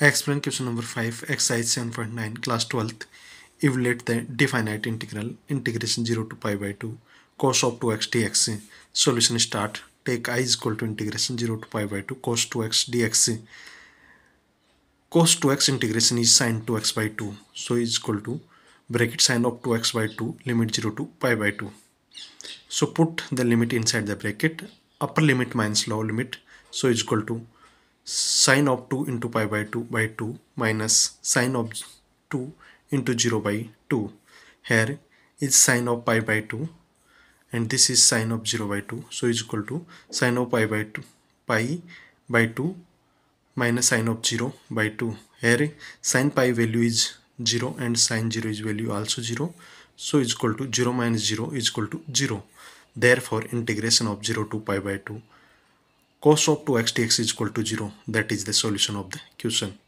Explain question number 5, exercise 7.9, class 12th. Evaluate the definite integral, integration 0 to pi by 2, cos of 2x dx. Solution start. Take i is equal to integration 0 to pi by 2, cos 2x dx. Cos 2x integration is sin 2x by 2. So is equal to bracket sin of 2x by 2, limit 0 to pi by 2. So put the limit inside the bracket, upper limit minus lower limit. So is equal to sine of 2 into pi by 2 by 2 minus sine of 2 into 0 by 2. Here is sine of pi by 2 and this is sine of 0 by 2 so is equal to sine of pi by 2 pi by 2 minus sine of 0 by 2 here sine pi value is 0 and sine 0 is value also 0 so is equal to 0 minus 0 is equal to 0 therefore integration of 0 to pi by 2 cos of 2 x dx is equal to 0. That is the solution of the question.